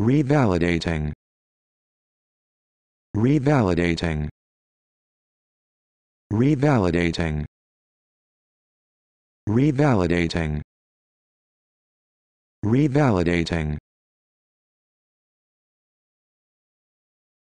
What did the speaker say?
Revalidating. Revalidating. Revalidating. Revalidating. Revalidating.